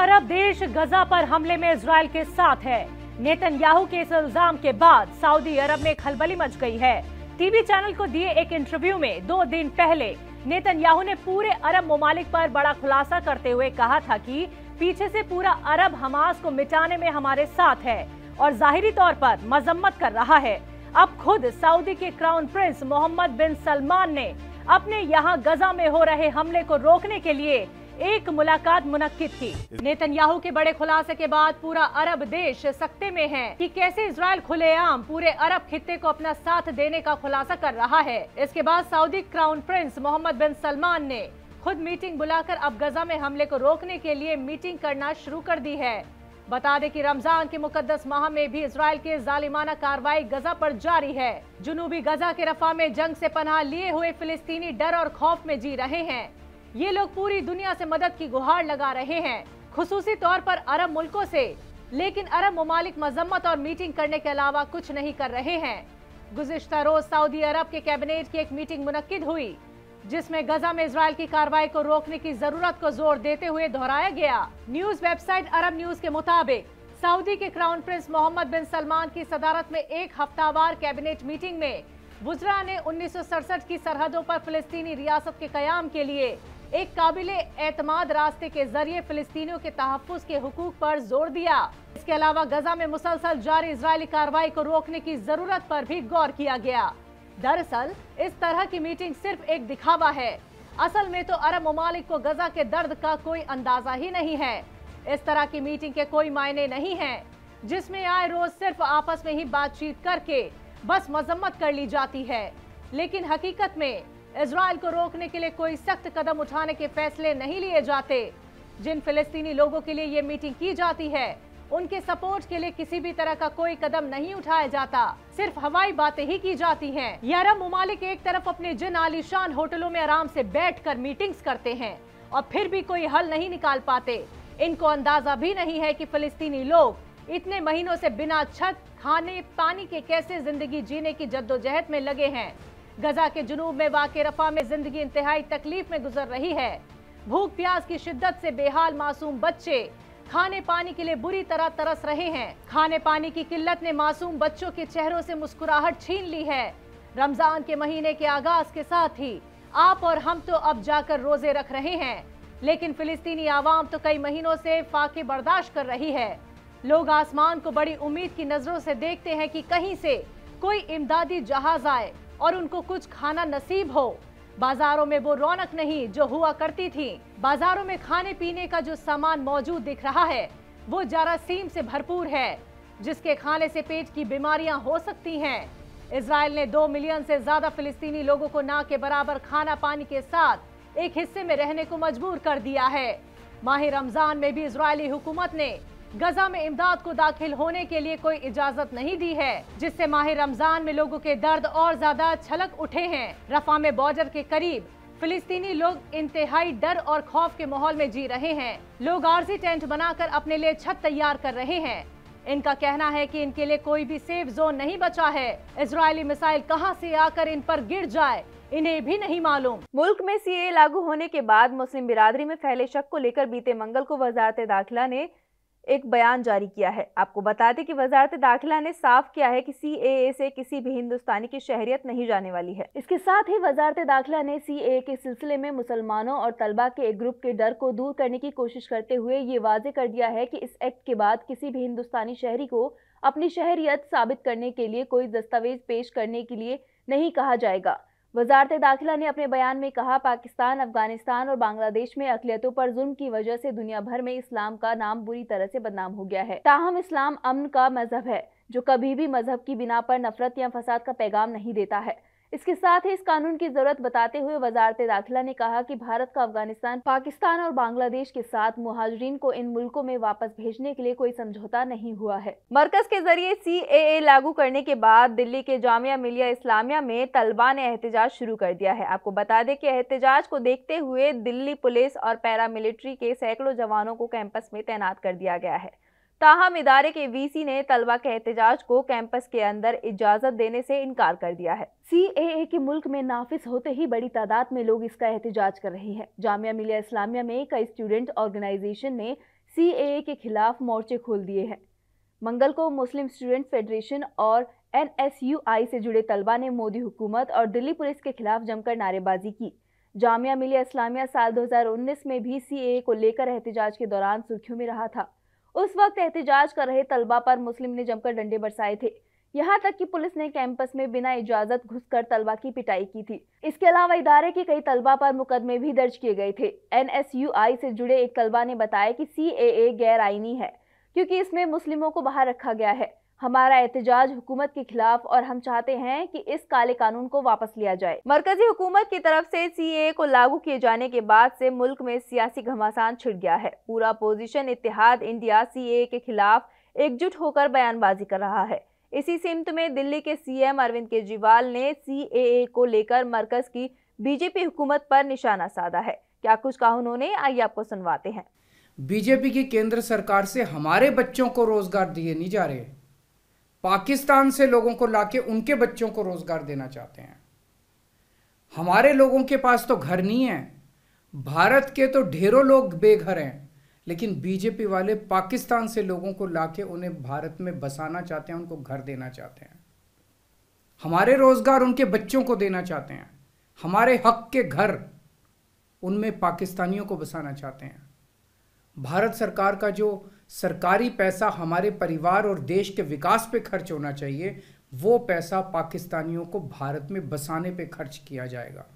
अरब देश गजा पर हमले में इसराइल के साथ है नेतन्याहू के इस इल्जाम के बाद सऊदी अरब में खलबली मच गई है टीवी चैनल को दिए एक इंटरव्यू में दो दिन पहले नेतन्याहू ने पूरे अरब ममालिक पर बड़ा खुलासा करते हुए कहा था कि पीछे से पूरा अरब हमास को मिटाने में हमारे साथ है और जाहिरी तौर पर मजम्मत कर रहा है अब खुद सऊदी के crown prince Mohammed bin Salman ने अपने यहाँ गजा में हो रहे हमले को रोकने के लिए एक मुलाकात मुनद की नेतन्याहू के बड़े खुलासे के बाद पूरा अरब देश सकते में है कि कैसे इसराइल खुलेआम पूरे अरब खिते को अपना साथ देने का खुलासा कर रहा है इसके बाद Saudi crown prince Mohammed bin Salman ने खुद मीटिंग बुलाकर अब गजा में हमले को रोकने के लिए मीटिंग करना शुरू कर दी है बता दें कि रमजान के मुकद्दस माह में भी इसराइल के जालिमाना कार्रवाई गजा पर जारी है जुनूबी गजा के रफा में जंग से पनाह लिए हुए फिलिस्तीनी डर और खौफ में जी रहे हैं ये लोग पूरी दुनिया से मदद की गुहार लगा रहे हैं खसूसी तौर पर अरब मुल्कों से लेकिन अरब ममालिक मजम्मत और मीटिंग करने के अलावा कुछ नहीं कर रहे हैं गुजशत रोज सऊदी अरब के कैबिनेट की एक मीटिंग मुनद हुई जिसमें गजा में इसराइल की कार्रवाई को रोकने की जरूरत को जोर देते हुए दोहराया गया न्यूज वेबसाइट अरब न्यूज के मुताबिक सऊदी के crown prince Mohammed bin Salman की सदारत में एक हफ्तावार कैबिनेट मीटिंग में बुजरा ने उन्नीस की सरहदों पर फिलिस्तीनी रियासत के क्याम के लिए एक काबिल एतमाद रास्ते के जरिए फिलिस्तीनियों के तहफ़ के हकूक पर जोर दिया इसके अलावा गजा में मुसलसल जारी इसराइली कार्रवाई को रोकने की जरूरत पर भी गौर किया गया दरअसल इस तरह की मीटिंग सिर्फ एक दिखावा है असल में तो अरब ममालिक को गजा के दर्द का कोई अंदाजा ही नहीं है इस तरह की मीटिंग के कोई मायने नहीं है जिसमें आए रोज सिर्फ आपस में ही बातचीत करके बस मजम्मत कर ली जाती है लेकिन हकीकत में इसराइल को रोकने के लिए कोई सख्त कदम उठाने के फैसले नहीं लिए जाते जिन फिलिस्तीनी लोगों के लिए ये मीटिंग की जाती है उनके सपोर्ट के लिए किसी भी तरह का कोई कदम नहीं उठाया जाता सिर्फ हवाई बातें ही की जाती हैं। ये अरब ममालिक एक तरफ अपने जिन आलिशान होटलों में आराम से बैठकर मीटिंग्स करते हैं और फिर भी कोई हल नहीं निकाल पाते इनको अंदाजा भी नहीं है कि फिलिस्तीनी लोग इतने महीनों से बिना छत खाने पानी के कैसे जिंदगी जीने की जद्दोजहद में लगे हैं गजा के जुनूब में वाक रफा में जिंदगी इंतहाई तकलीफ में गुजर रही है भूख प्यास की शिद्दत से बेहाल मासूम बच्चे खाने पानी के लिए बुरी तरह तरस रहे हैं खाने पानी की किल्लत ने मासूम बच्चों के चेहरों से मुस्कुराहट छीन ली है रमजान के महीने के आगाज के साथ ही आप और हम तो अब जाकर रोजे रख रहे हैं लेकिन फिलिस्तीनी आवाम तो कई महीनों से फाके बर्दाश्त कर रही है लोग आसमान को बड़ी उम्मीद की नजरों से देखते हैं कि कहीं से कोई इमदादी जहाज आए और उनको कुछ खाना नसीब हो बाजारों में वो रौनक नहीं जो हुआ करती थी बाजारों में खाने पीने का जो सामान मौजूद दिख रहा है वो जरासीम से भरपूर है जिसके खाने से पेट की बीमारियां हो सकती हैं इसराइल ने दो मिलियन से ज्यादा फिलिस्तीनी लोगों को ना के बराबर खाना पानी के साथ एक हिस्से में रहने को मजबूर कर दिया है माहिर रमजान में भी इसराइली हुकूमत ने गजा में इमदाद को दाखिल होने के लिए कोई इजाजत नहीं दी है जिससे माहिर रमजान में लोगों के दर्द और ज्यादा छलक उठे हैं रफा में बॉर्डर के करीब फिलिस्तीनी लोग इंतहाई डर और खौफ के माहौल में जी रहे हैं लोग आरजी टेंट बनाकर अपने लिए छत तैयार कर रहे हैं इनका कहना है कि इनके लिए कोई भी सेफ जोन नहीं बचा है इसराइली मिसाइल कहां से आकर इन पर गिर जाए इन्हें भी नहीं मालूम मुल्क में सीए लागू होने के बाद मुस्लिम बिरादरी में फैले शक को लेकर बीते मंगल को वजारत दाखिला ने एक बयान जारी किया है आपको बता दें कि वजारत दाखिला ने साफ किया है कि सी ए ए से किसी भी हिंदुस्तानी की शहरियत नहीं जाने वाली है इसके साथ ही वजारत दाखिला ने सी ए के सिलसिले में मुसलमानों और तलबा के एक ग्रुप के डर को दूर करने की कोशिश करते हुए ये वाजे कर दिया है कि इस एक्ट के बाद किसी भी हिंदुस्तानी शहरी को अपनी शहरियत साबित करने के लिए कोई दस्तावेज पेश करने के लिए नहीं कहा जाएगा वजारत दाखिला ने अपने बयान में कहा पाकिस्तान अफगानिस्तान और बांग्लादेश में अकलियतों पर जुल्म की वजह से दुनिया भर में इस्लाम का नाम बुरी तरह से बदनाम हो गया है ताहम इस्लाम अमन का मजहब है जो कभी भी मजहब की बिना पर नफरत या फसाद का पैगाम नहीं देता है इसके साथ ही इस कानून की जरूरत बताते हुए वजारत दाखिला ने कहा कि भारत का अफगानिस्तान पाकिस्तान और बांग्लादेश के साथ मुहाजरीन को इन मुल्कों में वापस भेजने के लिए कोई समझौता नहीं हुआ है मरकज के जरिए सी ए लागू करने के बाद दिल्ली के जामिया मिलिया इस्लामिया में तलबा ने एहतजाज शुरू कर दिया है आपको बता दें कि एहतजाज को देखते हुए दिल्ली पुलिस और पैरामिलिट्री के सैकड़ों जवानों को कैंपस में तैनात कर दिया गया है ताहम इदारे के वीसी ने तलबा के एहतजाज को कैंपस के अंदर इजाजत देने से इनकार कर दिया है सी ए के मुल्क में नाफिस होते ही बड़ी तादाद में लोग इसका एहतजाज कर रहे हैं जामिया मिलिया इस्लामिया में कई स्टूडेंट ऑर्गेनाइजेशन ने सी ए के खिलाफ मोर्चे खोल दिए हैं मंगल को मुस्लिम स्टूडेंट फेडरेशन और एन से जुड़े तलबा ने मोदी हुकूमत और दिल्ली पुलिस के खिलाफ जमकर नारेबाजी की जामिया मिलिया इस्लामिया साल उन्नीस में भी सी को लेकर एहतजाज के दौरान सुर्खियों में रहा था उस वक्त एहतजाज कर रहे तलबा पर मुस्लिम ने जमकर डंडे बरसाए थे यहाँ तक कि पुलिस ने कैंपस में बिना इजाजत घुसकर तलबा की पिटाई की थी इसके अलावा इदारे के कई तलबा पर मुकदमे भी दर्ज किए गए थे एन से जुड़े एक तलबा ने बताया कि ए गैर आईनी है क्योंकि इसमें मुस्लिमों को बाहर रखा गया है हमारा एहतजाज हुकूमत के खिलाफ और हम चाहते हैं कि इस काले कानून को वापस लिया जाए मरकजी हुकूमत की तरफ से सीए को लागू किए जाने के बाद से मुल्क में सियासी घमासान छिड़ गया है पूरा अपोजिशन इतिहाद इंडिया सीए के खिलाफ एकजुट होकर बयानबाजी कर रहा है इसी सिमत में दिल्ली के सीएम अरविंद केजरीवाल ने सीएए को लेकर मरकज की बीजेपी हुकूमत पर निशाना साधा है क्या कुछ कहा उन्होंने आइए आपको सुनवाते हैं बीजेपी की केंद्र सरकार से हमारे बच्चों को रोजगार दिए नहीं जा रहे पाकिस्तान से लोगों को लाके उनके बच्चों को रोज़गार देना चाहते हैं हमारे लोगों के पास तो घर नहीं है भारत के तो ढेरों लोग बेघर हैं लेकिन बीजेपी वाले पाकिस्तान से लोगों को लाके उन्हें भारत में बसाना चाहते हैं उनको घर देना चाहते हैं हमारे रोज़गार उनके बच्चों को देना चाहते हैं हमारे हक के घर उनमें पाकिस्तानियों को बसाना चाहते हैं भारत सरकार का जो सरकारी पैसा हमारे परिवार और देश के विकास पे खर्च होना चाहिए वो पैसा पाकिस्तानियों को भारत में बसाने पे खर्च किया जाएगा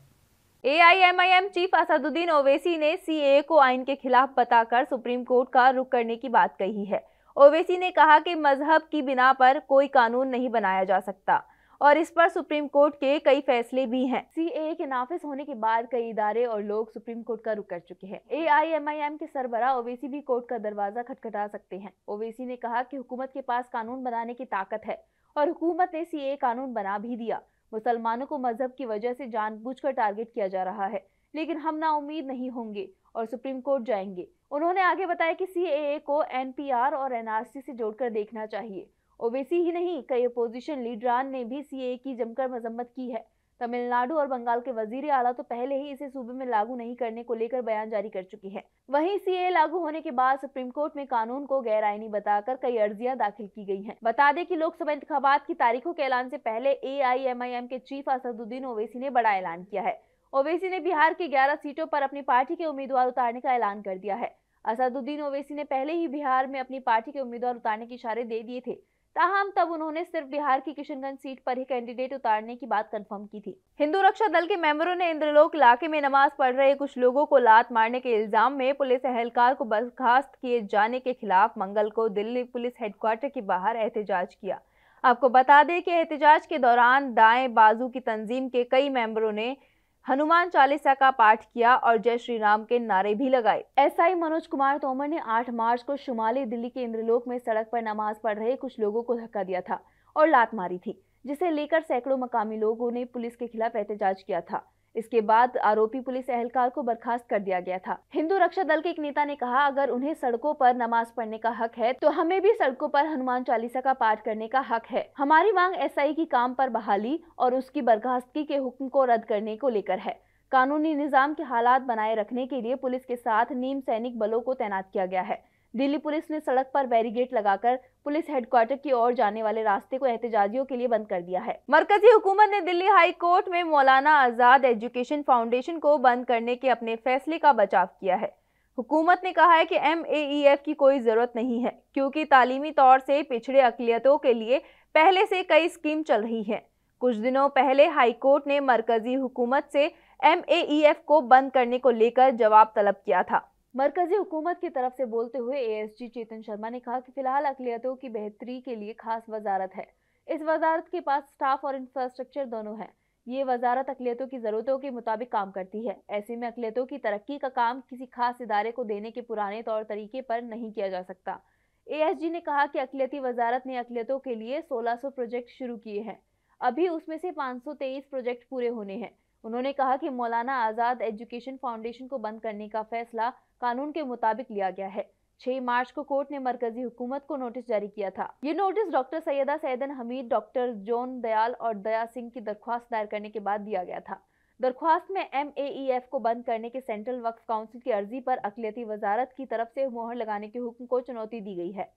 एआईएमआईएम चीफ असदुद्दीन ओवैसी ने सी को आइन के खिलाफ बताकर सुप्रीम कोर्ट का रुख करने की बात कही है ओवैसी ने कहा कि मजहब की बिना पर कोई कानून नहीं बनाया जा सकता और इस पर सुप्रीम कोर्ट के कई फैसले भी हैं सी ए के नाफिज होने के बाद कई इदारे और लोग सुप्रीम कोर्ट का रुख कर चुके हैं ए आई एम आई एम के सरबरा ओवेसी भी कोर्ट का दरवाजा खटखटा सकते हैं ओवेसी ने कहा कि हुकूमत के पास कानून बनाने की ताकत है और हुकूमत ने सी ए कानून बना भी दिया मुसलमानों को मजहब की वजह से जानबूझकर टारगेट किया जा रहा है लेकिन हम ना उम्मीद नहीं होंगे और सुप्रीम कोर्ट जाएंगे उन्होंने आगे बताया कि सी को एन और एनआरसी से जोड़कर देखना चाहिए ओवैसी ही नहीं कई अपोजिशन लीडरान ने भी सी की जमकर मजम्मत की है तमिलनाडु और बंगाल के वजीर आला तो पहले ही इसे सूबे में लागू नहीं करने को लेकर बयान जारी कर चुकी है वहीं सीए लागू होने के बाद सुप्रीम कोर्ट में कानून को गैर आईनी बताकर कई अर्जियां दाखिल की गई हैं। बता दें कि लोकसभा इंतबात की तारीखों के ऐलान से पहले एआईएमआईएम के चीफ असदुद्दीन ओवैसी ने बड़ा ऐलान किया है ओवैसी ने बिहार की ग्यारह सीटों पर अपनी पार्टी के उम्मीदवार उतारने का ऐलान कर दिया है असदुद्दीन ओवैसी ने पहले ही बिहार में अपनी पार्टी के उम्मीदवार उतारने के इशारे दे दिए थे ताहम तब उन्होंने सिर्फ बिहार की किशनगंज सीट पर ही कैंडिडेट उतारने की बात कंफर्म की थी हिंदू रक्षा दल के मेंबरों ने इंद्रलोक इलाके में नमाज पढ़ रहे कुछ लोगों को लात मारने के इल्जाम में पुलिस एहलकार को बर्खास्त किए जाने के खिलाफ मंगल को दिल्ली पुलिस हेडक्वार्टर के बाहर एहतजाज किया आपको बता दें कि एहतजाज के दौरान दाएं बाजू की तंजीम के कई मेंबरों ने हनुमान चालीसा का पाठ किया और जय श्री राम के नारे भी लगाए एसआई मनोज कुमार तोमर ने 8 मार्च को शुमाली दिल्ली के इंद्रलोक में सड़क पर नमाज पढ़ रहे कुछ लोगों को धक्का दिया था और लात मारी थी जिसे लेकर सैकड़ों मकामी लोगों ने पुलिस के खिलाफ एहतजाज किया था इसके बाद आरोपी पुलिस एहलकार को बर्खास्त कर दिया गया था हिंदू रक्षा दल के एक नेता ने कहा अगर उन्हें सड़कों पर नमाज पढ़ने का हक है तो हमें भी सड़कों पर हनुमान चालीसा का पाठ करने का हक है हमारी मांग एसआई की काम पर बहाली और उसकी बर्खास्तगी के हुक्म को रद्द करने को लेकर है कानूनी निजाम के हालात बनाए रखने के लिए पुलिस के साथ नीम सैनिक बलों को तैनात किया गया है दिल्ली पुलिस ने सड़क पर बैरिगेट लगाकर पुलिस हेडक्वार्टर की ओर जाने वाले रास्ते को एहतजाजियों के लिए बंद कर दिया है मरकजी हुकूमत ने दिल्ली हाई कोर्ट में मौलाना आजाद एजुकेशन फाउंडेशन को बंद करने के अपने फैसले का बचाव किया है हुकूमत ने कहा है कि एम e की कोई ज़रूरत नहीं है क्योंकि तालीमी तौर से पिछड़े अकलियतों के लिए पहले से कई स्कीम चल रही हैं कुछ दिनों पहले हाईकोर्ट ने मरकजी हुकूमत से एम e को बंद करने को लेकर जवाब तलब किया था मरकजी हुकूमत की तरफ से बोलते हुए एएसजी चेतन शर्मा ने कहा कि फिलहाल अकलियतों की बेहतरी के लिए खास वजारत है इस वजारत के पास स्टाफ और इंफ्रास्ट्रक्चर दोनों है ये वजारत अकलियतों की ज़रूरतों के मुताबिक काम करती है ऐसे में अकलियतों की तरक्की का काम किसी खास इदारे को देने के पुराने तौर तरीके पर नहीं किया जा सकता ए ने कहा कि अकलियती वजारत ने अकलियतों के लिए 1600 प्रोजेक्ट शुरू किए हैं अभी उसमें से 523 प्रोजेक्ट पूरे होने हैं उन्होंने कहा कि मौलाना आज़ाद एजुकेशन फाउंडेशन को बंद करने का फैसला कानून के मुताबिक लिया गया है छह मार्च को कोर्ट ने मरकजी हुकूमत को नोटिस जारी किया था ये notice doctor Syeda Saiyidain Hameed doctor John Dayal और दया सिंह की दरख्वास्त दायर करने के बाद दिया गया था दरख्वास्त में एम e को बंद करने के सेंट्रल वक्फ काउंसिल की अर्जी पर अकलियती वजारत की तरफ से मोहर लगाने के हुक्म को चुनौती दी गई है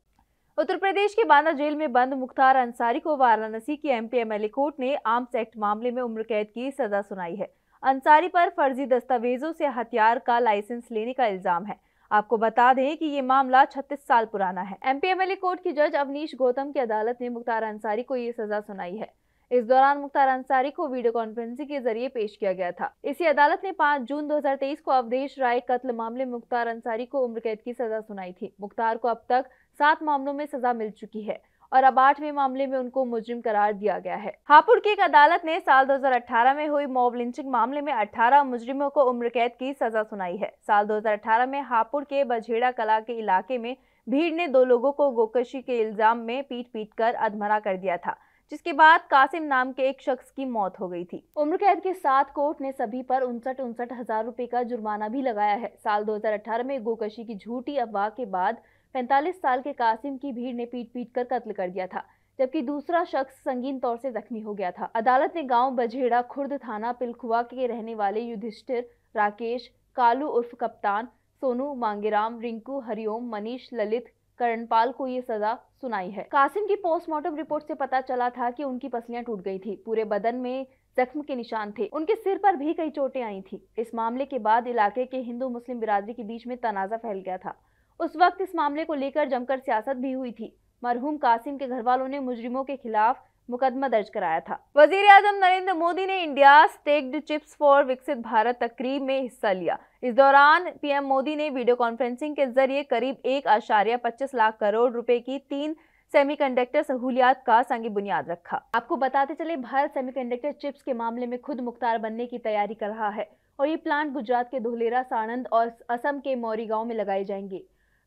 उत्तर प्रदेश के बांदा जेल में बंद मुख्तार अंसारी को वाराणसी के एमपी एमएलए कोर्ट ने आर्म्स एक्ट मामले में उम्र कैद की सजा सुनाई है अंसारी पर फर्जी दस्तावेजों से हथियार का लाइसेंस लेने का इल्जाम है आपको बता दें कि ये मामला 36 साल पुराना है एमपीएमएलए कोर्ट की जज अवनीश गौतम की अदालत ने मुख्तार अंसारी को ये सजा सुनाई है इस दौरान मुख्तार अंसारी को वीडियो कॉन्फ्रेंसिंग के जरिए पेश किया गया था इसी अदालत ने 5 जून 2023 को अवधेश राय कत्ल मामले में मुख्तार अंसारी को उम्र कैद की सजा सुनाई थी मुख्तार को अब तक सात मामलों में सजा मिल चुकी है और अब आठवें मामले में उनको मुजरिम करार दिया गया है हापुड़ की एक अदालत ने साल 2018 में हुई मॉब लिंचिंग मामले में 18 मुजरिमों को उम्र कैद की सजा सुनाई है साल 2018 में हापुड़ के बझेड़ा कला के इलाके में भीड़ ने दो लोगों को गोकशी के इल्जाम में पीट पीट कर अधमरा कर दिया था जिसके बाद कासिम नाम के एक शख्स की मौत हो गई थी उम्र कैद के साथ कोर्ट ने सभी पर उनसठ उनसठ हजार रूपए का जुर्माना भी लगाया है साल 2018 में गोकशी की झूठी अफवाह के बाद पैंतालीस साल के कासिम की भीड़ ने पीट पीट कर कत्ल कर दिया था जबकि दूसरा शख्स संगीन तौर से जख्मी हो गया था अदालत ने गांव बझेड़ा खुर्द थाना पिलखुआ के रहने वाले युधिष्ठिर राकेश कालू उर्फ कप्तान सोनू मांगेराम रिंकू हरिओम मनीष ललित करणपाल को ये सजा सुनाई है कासिम की पोस्टमार्टम रिपोर्ट से पता चला था कि उनकी पसलियां टूट गई थी पूरे बदन में जख्म के निशान थे उनके सिर पर भी कई चोटें आई थी इस मामले के बाद इलाके के हिंदू मुस्लिम बिरादरी के बीच में तनाजा फैल गया था उस वक्त इस मामले को लेकर जमकर सियासत भी हुई थी मरहूम कासिम के घर वालों ने मुजरिमों के खिलाफ मुकदमा दर्ज कराया था वजीर आजम नरेंद्र मोदी ने इंडिया टेक्ड चिप्स फॉर विकसित भारत तकरीब में हिस्सा लिया इस दौरान पीएम मोदी ने वीडियो कॉन्फ्रेंसिंग के जरिए करीब एक आशार्य पच्चीस लाख करोड़ रुपए की तीन सेमीकंडक्टर सहूलियात का संगी बुनियाद रखा आपको बताते चले भारत सेमीकंडक्टर चिप्स के मामले में खुद मुख्तार बनने की तैयारी कर रहा है और ये प्लांट गुजरात के धोलेरा सानंद और असम के मौरी गाँव में लगाए जाएंगे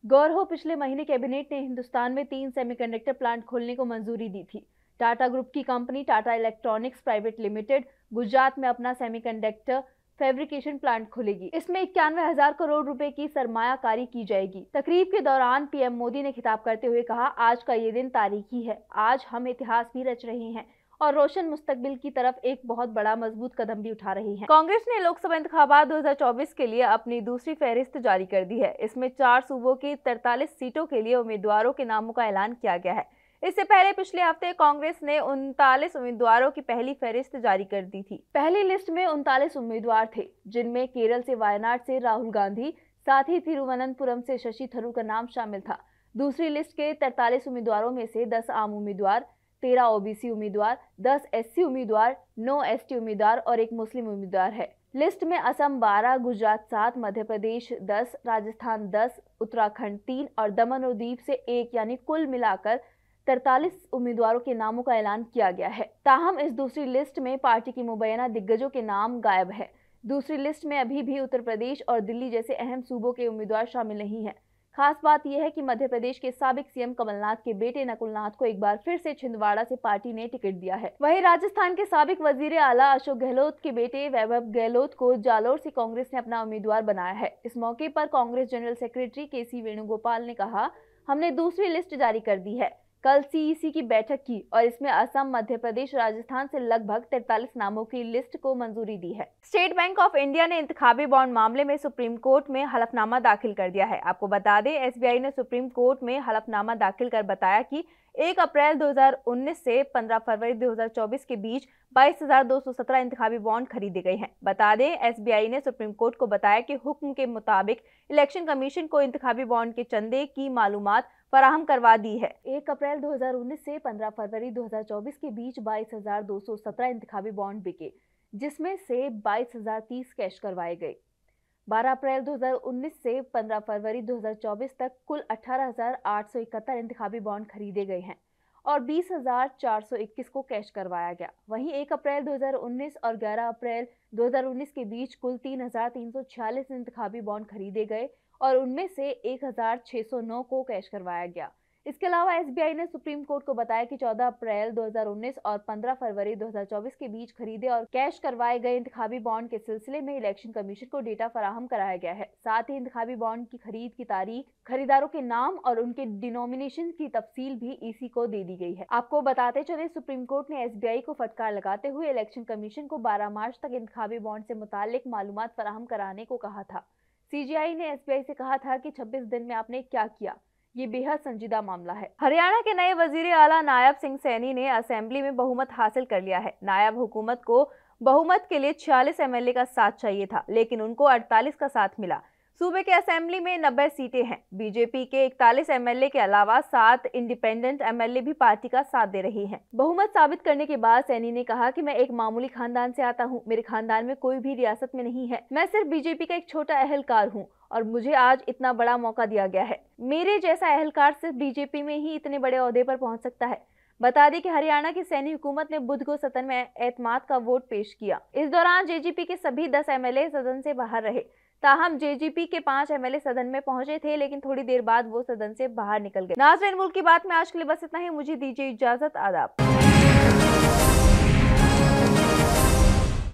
गौर हो पिछले महीने कैबिनेट ने हिंदुस्तान में तीन सेमीकंडक्टर प्लांट खोलने को मंजूरी दी थी टाटा ग्रुप की company Tata Electronics Private Limited Gujarat में अपना सेमीकंडक्टर फैब्रिकेशन प्लांट खुलेगी इसमें इक्यानवे हजार करोड़ रुपए की सरमायाकारी की जाएगी तकरीब के दौरान पीएम मोदी ने खिताब करते हुए कहा आज का ये दिन तारीखी है आज हम इतिहास भी रच रहे हैं और रोशन मुस्तकबिल की तरफ एक बहुत बड़ा मजबूत कदम भी उठा रही है कांग्रेस ने लोकसभा इंतबात दो के लिए अपनी दूसरी फहरिस्त जारी कर दी है इसमें चार सूबों की तैतालीस सीटों के लिए उम्मीदवारों के नामों का ऐलान किया गया है इससे पहले पिछले हफ्ते कांग्रेस ने उनतालीस उम्मीदवारों की पहली फहरिस्त जारी कर दी थी पहली लिस्ट में उनतालीस उम्मीदवार थे जिनमें केरल से वायनाड से राहुल गांधी साथ ही तिरुवनंतपुरम से शशि थरूर का नाम शामिल था दूसरी लिस्ट के 43 उम्मीदवारों में से 10 आम उम्मीदवार तेरह ओबीसी उम्मीदवार दस सी उम्मीदवार नौ एस उम्मीदवार और एक मुस्लिम उम्मीदवार है लिस्ट में असम बारह गुजरात सात मध्य प्रदेश दस राजस्थान दस उत्तराखंड तीन और दमन और दीप से एक यानी कुल मिलाकर तरतालीस उम्मीदवारों के नामों का ऐलान किया गया है ताहम इस दूसरी लिस्ट में पार्टी की मुबैना दिग्गजों के नाम गायब है दूसरी लिस्ट में अभी भी उत्तर प्रदेश और दिल्ली जैसे अहम सूबों के उम्मीदवार शामिल नहीं है खास बात यह है कि मध्य प्रदेश के सबक सीएम कमलनाथ के बेटे नकुलनाथ को एक बार फिर से छिंदवाड़ा से पार्टी ने टिकट दिया है वहीं राजस्थान के सबक वजीर आला अशोक गहलोत के बेटे वैभव गहलोत को जालोर से कांग्रेस ने अपना उम्मीदवार बनाया है इस मौके पर कांग्रेस जनरल सेक्रेटरी के सी वेणुगोपाल ने कहा हमने दूसरी लिस्ट जारी कर दी है कल सीईसी e की बैठक की और इसमें असम मध्य प्रदेश राजस्थान से लगभग तैतालीस नामों की लिस्ट को मंजूरी दी है स्टेट बैंक ऑफ इंडिया ने इंतबी बॉन्ड मामले में सुप्रीम कोर्ट में हलफनामा दाखिल कर दिया है आपको बता दें एसबीआई ने सुप्रीम कोर्ट में हलफनामा दाखिल कर बताया कि 1 अप्रैल 2019 से 15 फरवरी 2024 के बीच 22,217 इंतबी बॉन्ड खरीदे गए हैं बता दें एसबीआई ने सुप्रीम कोर्ट को बताया कि हुक्म के मुताबिक इलेक्शन कमीशन को इंतबी बॉन्ड के चंदे की मालूमात फराहम करवा दी है एक अप्रैल 2019 से 15 फरवरी 2024 के बीच 22,217 हजार दो बॉन्ड बिके जिसमें से 22,030 कैश करवाए गए 12 अप्रैल 2019 से 15 फरवरी 2024 तक कुल 18,871 इंतबी बॉन्ड खरीदे गए हैं और 20,421 को कैश करवाया गया वहीं 1 अप्रैल 2019 और 11 अप्रैल 2019 के बीच कुल 3,346 इंतबी बॉन्ड खरीदे गए और उनमें से 1609 को कैश करवाया गया इसके अलावा एसबीआई ने सुप्रीम कोर्ट को बताया कि 14 अप्रैल 2019 और 15 फरवरी 2024 के बीच खरीदे और कैश करवाए गए इंतखाबी बॉन्ड के सिलसिले में इलेक्शन कमीशन को डेटा फराहम कराया गया है साथ ही इंतखाबी बॉन्ड की खरीद की तारीख खरीदारों के नाम और उनके डिनोमिनेशन की तफसील भी इसी को दे दी गई है आपको बताते चले सुप्रीम कोर्ट ने एस को फटकार लगाते हुए इलेक्शन कमीशन को बारह मार्च तक इंतबी बॉन्ड ऐसी मुतालिक मालूम फराहम कराने को कहा था सीजीआई ने एसबीआई से कहा था कि 26 दिन में आपने क्या किया ये बेहद संजीदा मामला है हरियाणा के नए वजीर आला नायब सिंह सैनी ने असेंबली में बहुमत हासिल कर लिया है नायब हुकूमत को बहुमत के लिए छियालीस एमएलए का साथ चाहिए था लेकिन उनको अड़तालीस का साथ मिला सूबे के असेंबली में 90 सीटें हैं बीजेपी के 41 एमएलए के अलावा सात इंडिपेंडेंट एमएलए भी पार्टी का साथ दे रही हैं। बहुमत साबित करने के बाद सैनी ने कहा कि मैं एक मामूली खानदान से आता हूं। मेरे खानदान में कोई भी रियासत में नहीं है मैं सिर्फ बीजेपी का एक छोटा अहलकार हूँ और मुझे आज इतना बड़ा मौका दिया गया है मेरे जैसा अहलकार सिर्फ बीजेपी में ही इतने बड़े अहदे पर पहुँच सकता है बता दें कि हरियाणा की सैनी हुकूमत ने बुध को सदन में एतमाद का वोट पेश किया इस दौरान जेजीपी के सभी दस एमएलए सदन से बाहर रहे ताहम जेजीपी के पांच एमएलए सदन में पहुंचे थे लेकिन थोड़ी देर बाद वो सदन से बाहर निकल गए नाजरेन मुल्क की बात में आज के लिए बस इतना ही मुझे दीजिए इजाजत आदाब